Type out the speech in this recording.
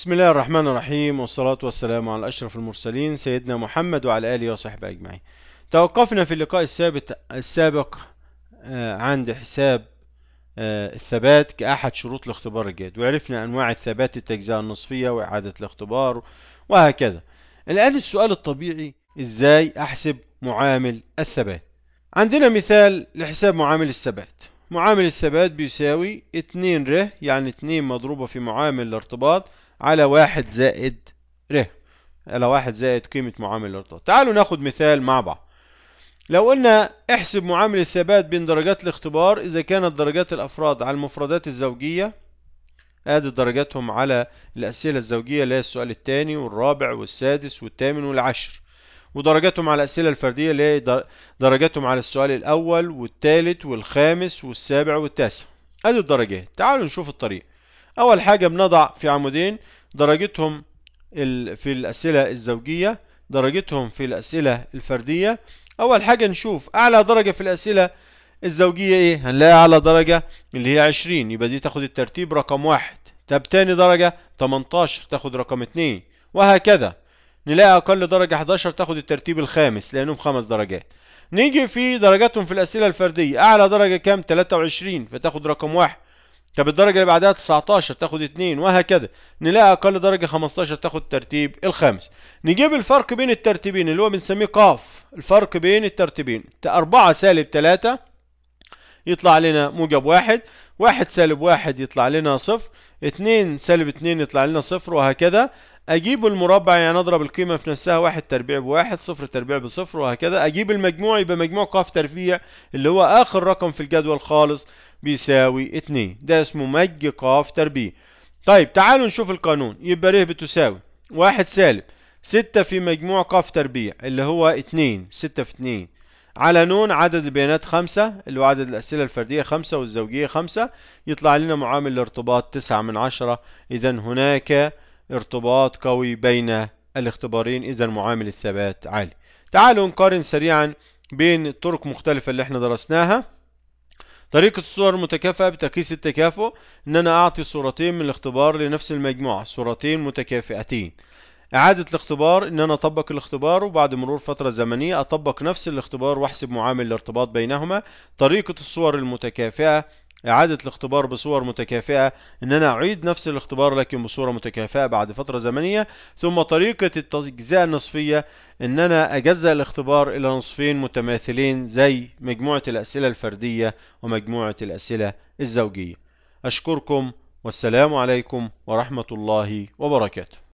بسم الله الرحمن الرحيم والصلاة والسلام على أشرف المرسلين سيدنا محمد وعلى آله وصحبه أجمعين توقفنا في اللقاء السابق, السابق آه، عند حساب آه، الثبات كأحد شروط الاختبار الجيد وعرفنا أنواع الثبات التجزئة النصفية وإعادة الاختبار وهكذا الآن السؤال الطبيعي إزاي أحسب معامل الثبات عندنا مثال لحساب معامل الثبات معامل الثبات بيساوي اتنين ر يعني اتنين مضروبة في معامل الارتباط على واحد زائد ر على واحد زائد قيمة معامل الارتباط تعالوا ناخد مثال مع بعض لو قلنا احسب معامل الثبات بين درجات الاختبار إذا كانت درجات الأفراد على المفردات الزوجية ادي درجاتهم على الأسئلة الزوجية اللي هي السؤال الثاني والرابع والسادس والثامن والعشر ودرجاتهم على الأسئلة الفردية اللي هي درجاتهم على السؤال الأول والثالث والخامس والسابع والتاسع أدي الدرجات تعالوا نشوف الطريق أول حاجة بنضع في عمودين درجتهم في الأسئلة الزوجية درجتهم في الأسئلة الفردية أول حاجة نشوف أعلى درجة في الأسئلة الزوجية إيه هنلاقي أعلى درجة اللي هي عشرين يبقى دي تاخد الترتيب رقم واحد طب تاني درجة 18 تاخد رقم اتنين وهكذا نلاقي اقل درجه 11 تاخد الترتيب الخامس لانهم خمس درجات نيجي في درجاتهم في الاسئله الفرديه اعلى درجه كام 23 فتاخد رقم 1 طب الدرجه اللي بعدها 19 تاخد 2 وهكذا نلاقي اقل درجه 15 تاخد الترتيب الخامس نجيب الفرق بين الترتيبين اللي هو بنسميه قاف الفرق بين الترتيبين 4 سالب 3 يطلع لنا موجب واحد واحد سالب 1 يطلع لنا صفر 2 سالب 2 يطلع لنا صفر وهكذا اجيب المربع يعني اضرب القيمه في نفسها واحد تربيع بواحد صفر تربيع بصفر وهكذا اجيب المجموع يبقى مجموع ق تربيع اللي هو اخر رقم في الجدول خالص بيساوي اتنين ده اسمه مج ق تربيع طيب تعالوا نشوف القانون يبقى ر بتساوي واحد سالب ستة في مجموع ق تربيع اللي هو اتنين ستة في اتنين على نون عدد البيانات خمسة اللي هو عدد الأسئلة الفردية خمسة والزوجية خمسة يطلع لنا معامل الارتباط تسعة من عشرة إذا هناك ارتباط قوي بين الاختبارين إذا معامل الثبات عالي تعالوا نقارن سريعا بين طرق مختلفة اللي احنا درسناها طريقة الصور المتكافئة بتقيس التكافؤ إن أنا أعطي صورتين من الاختبار لنفس المجموعة صورتين متكافئتين إعادة الاختبار إن أنا أطبق الاختبار وبعد مرور فترة زمنية أطبق نفس الاختبار وأحسب معامل الارتباط بينهما طريقة الصور المتكافئة إعادة الاختبار بصور متكافئة إن أنا أعيد نفس الاختبار لكن بصورة متكافئة بعد فترة زمنية ثم طريقة التجزئة النصفية إن أنا أجزأ الاختبار إلى نصفين متماثلين زي مجموعة الأسئلة الفردية ومجموعة الأسئلة الزوجية أشكركم والسلام عليكم ورحمة الله وبركاته